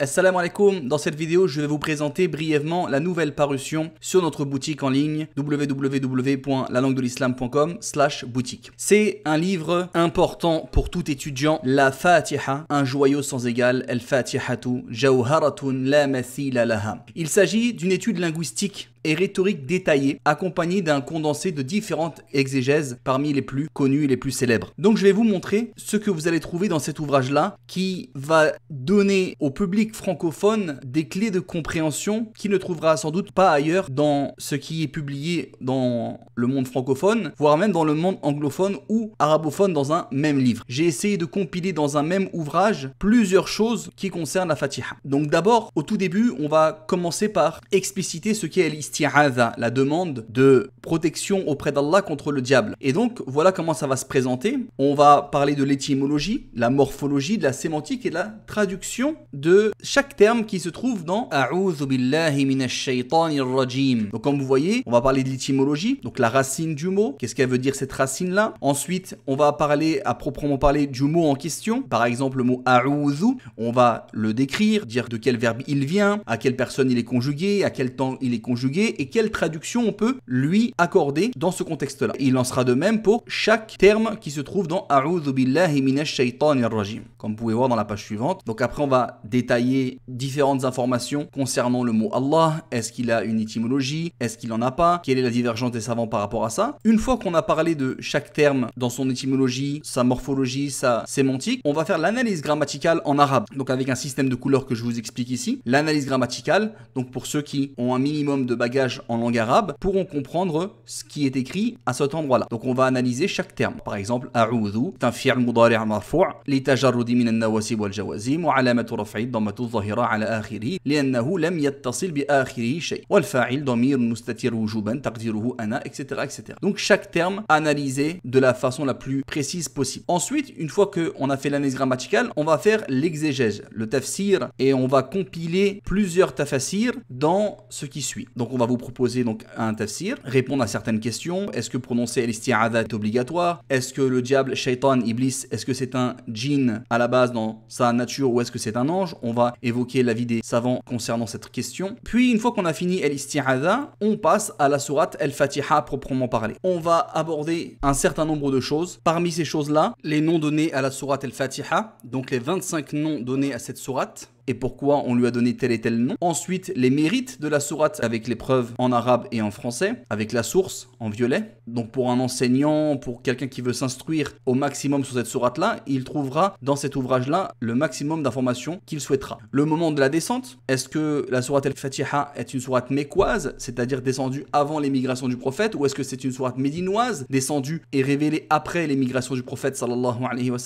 Assalamu alaikum, dans cette vidéo je vais vous présenter brièvement la nouvelle parution sur notre boutique en ligne www.lalanguedelislam.com slash boutique. C'est un livre important pour tout étudiant, la Fatiha, un joyau sans égal, el Fatihatu, jauharatun la Mathila Il s'agit d'une étude linguistique et rhétorique détaillée, accompagnée d'un condensé de différentes exégèses parmi les plus connues et les plus célèbres. Donc je vais vous montrer ce que vous allez trouver dans cet ouvrage-là, qui va donner au public francophone des clés de compréhension qu'il ne trouvera sans doute pas ailleurs dans ce qui est publié dans le monde francophone, voire même dans le monde anglophone ou arabophone dans un même livre. J'ai essayé de compiler dans un même ouvrage plusieurs choses qui concernent la Fatiha. Donc d'abord, au tout début, on va commencer par expliciter ce qu'est l'islam la demande de protection auprès d'Allah contre le diable. Et donc, voilà comment ça va se présenter. On va parler de l'étymologie, la morphologie, de la sémantique et la traduction de chaque terme qui se trouve dans Donc, comme vous voyez, on va parler de l'étymologie, donc la racine du mot. Qu'est-ce qu'elle veut dire cette racine-là Ensuite, on va parler à proprement parler du mot en question. Par exemple, le mot on va le décrire, dire de quel verbe il vient, à quelle personne il est conjugué, à quel temps il est conjugué et quelle traduction on peut lui accorder dans ce contexte-là. Il en sera de même pour chaque terme qui se trouve dans A'udhu billahi minash shaitanir rajim, comme vous pouvez voir dans la page suivante. Donc après, on va détailler différentes informations concernant le mot Allah. Est-ce qu'il a une étymologie Est-ce qu'il en a pas Quelle est la divergence des savants par rapport à ça Une fois qu'on a parlé de chaque terme dans son étymologie, sa morphologie, sa sémantique, on va faire l'analyse grammaticale en arabe. Donc avec un système de couleurs que je vous explique ici, l'analyse grammaticale, donc pour ceux qui ont un minimum de base en langue arabe pourront comprendre ce qui est écrit à cet endroit-là. Donc on va analyser chaque terme. Par exemple, est un fi'l mudari' marfou' li tajarrudi min an-nawasib wal jawazim wa 'alamatu raf'i zahira adh-dhahira 'ala akhirih li'annahu lam yattasil bi akhirih shay. Wal fa'il damir mustatir wujuban taqdiruhu ana etc., etc. Donc chaque terme analysé de la façon la plus précise possible. Ensuite, une fois que on a fait l'analyse grammaticale, on va faire l'exégèse, le tafsir et on va compiler plusieurs tafsirs dans ce qui suit. Donc on on va vous proposer donc un tafsir, répondre à certaines questions. Est-ce que prononcer l'isti'ada est obligatoire Est-ce que le diable, shaitan, iblis, est-ce que c'est un djinn à la base dans sa nature ou est-ce que c'est un ange On va évoquer l'avis des savants concernant cette question. Puis une fois qu'on a fini l'isti'ada, on passe à la sourate el fatiha proprement parler On va aborder un certain nombre de choses. Parmi ces choses-là, les noms donnés à la sourate el fatiha donc les 25 noms donnés à cette sourate et pourquoi on lui a donné tel et tel nom. Ensuite, les mérites de la sourate avec les preuves en arabe et en français, avec la source en violet. Donc pour un enseignant, pour quelqu'un qui veut s'instruire au maximum sur cette sourate-là, il trouvera dans cet ouvrage-là le maximum d'informations qu'il souhaitera. Le moment de la descente, est-ce que la sourate Al-Fatiha est une sourate mécoise, c'est-à-dire descendue avant l'émigration du prophète, ou est-ce que c'est une sourate médinoise, descendue et révélée après l'émigration du prophète sallallahu alayhi wa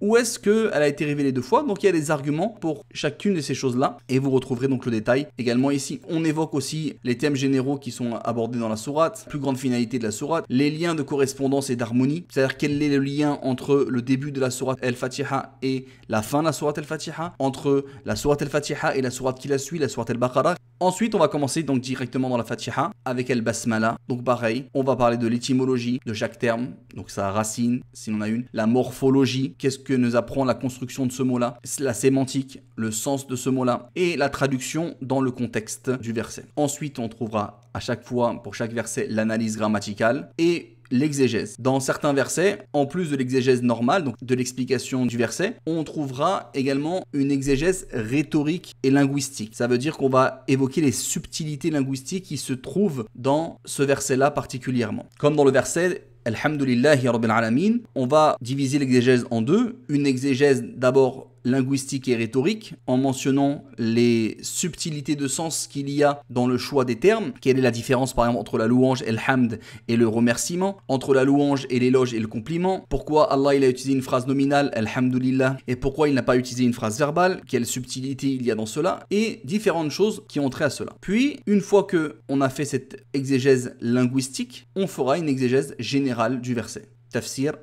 ou est-ce qu'elle a été révélée deux fois Donc il y a des arguments pour chacune une de ces choses-là, et vous retrouverez donc le détail également ici. On évoque aussi les thèmes généraux qui sont abordés dans la sourate, plus grande finalité de la sourate, les liens de correspondance et d'harmonie, c'est-à-dire quel est le lien entre le début de la sourate Al-Fatiha et la fin de la sourate Al-Fatiha, entre la sourate Al-Fatiha et la sourate qui la suit, la sourate Al-Baqarah, Ensuite, on va commencer donc directement dans la Fatiha avec El Basmala. Donc pareil, on va parler de l'étymologie de chaque terme, donc sa racine, si en a une, la morphologie, qu'est-ce que nous apprend la construction de ce mot-là, la sémantique, le sens de ce mot-là, et la traduction dans le contexte du verset. Ensuite, on trouvera à chaque fois, pour chaque verset, l'analyse grammaticale et l'exégèse. Dans certains versets, en plus de l'exégèse normale, donc de l'explication du verset, on trouvera également une exégèse rhétorique et linguistique. Ça veut dire qu'on va évoquer les subtilités linguistiques qui se trouvent dans ce verset-là particulièrement. Comme dans le verset Alhamdulillah Rabbil Alamin, on va diviser l'exégèse en deux. Une exégèse d'abord linguistique et rhétorique, en mentionnant les subtilités de sens qu'il y a dans le choix des termes, quelle est la différence par exemple entre la louange et hamd et le remerciement, entre la louange et l'éloge et le compliment, pourquoi Allah il a utilisé une phrase nominale, alhamdulillah, et pourquoi il n'a pas utilisé une phrase verbale, quelle subtilité il y a dans cela, et différentes choses qui ont trait à cela. Puis, une fois que on a fait cette exégèse linguistique, on fera une exégèse générale du verset tafsir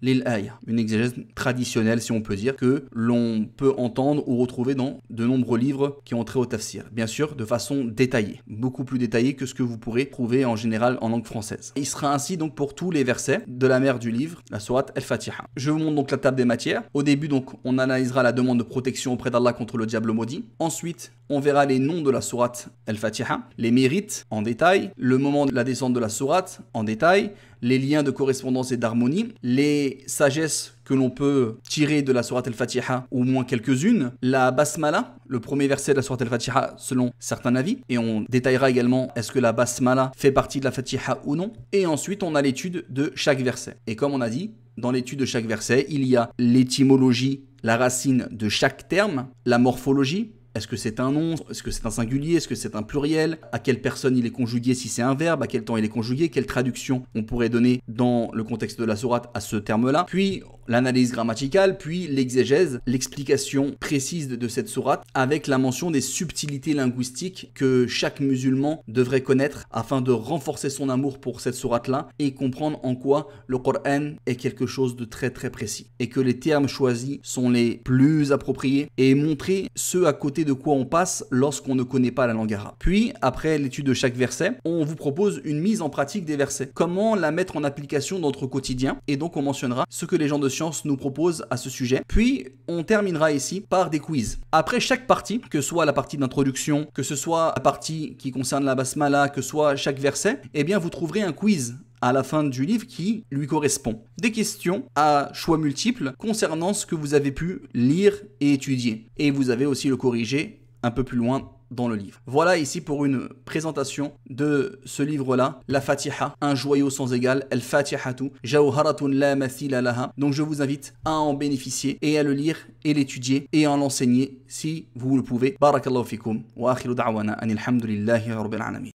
Lil Ayah, une exégèse traditionnelle si on peut dire, que l'on peut entendre ou retrouver dans de nombreux livres qui ont trait au tafsir, bien sûr de façon détaillée, beaucoup plus détaillée que ce que vous pourrez trouver en général en langue française. Il sera ainsi donc pour tous les versets de la mère du livre, la sourate Al-Fatiha. Je vous montre donc la table des matières. Au début donc on analysera la demande de protection auprès d'Allah contre le diable maudit. Ensuite on verra les noms de la sourate Al-Fatiha, les mérites en détail, le moment de la descente de la sourate en détail, les liens de correspondance et d'harmonie, les sagesses que l'on peut tirer de la Sourate al-Fatiha, au moins quelques-unes, la basmala, le premier verset de la Sourate al-Fatiha selon certains avis, et on détaillera également est-ce que la basmala fait partie de la Fatiha ou non, et ensuite on a l'étude de chaque verset. Et comme on a dit, dans l'étude de chaque verset, il y a l'étymologie, la racine de chaque terme, la morphologie, est-ce que c'est un nom Est-ce que c'est un singulier Est-ce que c'est un pluriel À quelle personne il est conjugué si c'est un verbe À quel temps il est conjugué Quelle traduction on pourrait donner dans le contexte de la sourate à ce terme-là Puis l'analyse grammaticale, puis l'exégèse, l'explication précise de cette sourate, avec la mention des subtilités linguistiques que chaque musulman devrait connaître afin de renforcer son amour pour cette sourate-là et comprendre en quoi le Coran est quelque chose de très très précis et que les termes choisis sont les plus appropriés et montrer ce à côté de quoi on passe lorsqu'on ne connaît pas la langue arabe. Puis, après l'étude de chaque verset, on vous propose une mise en pratique des versets. Comment la mettre en application dans notre quotidien et donc on mentionnera ce que les gens de nous propose à ce sujet. Puis on terminera ici par des quiz. Après chaque partie, que soit la partie d'introduction, que ce soit la partie qui concerne la basmala, que soit chaque verset, eh bien vous trouverez un quiz à la fin du livre qui lui correspond. Des questions à choix multiples concernant ce que vous avez pu lire et étudier. Et vous avez aussi le corrigé un peu plus loin dans le livre. Voilà ici pour une présentation de ce livre-là, la Fatiha, un joyau sans égal, El Fatihatu, Jawharatun la mathila laha. Donc je vous invite à en bénéficier et à le lire et l'étudier et à l'enseigner si vous le pouvez. Barakallahu fikum wa akhiru da'wana anil hamdulillahi rabbil alamin.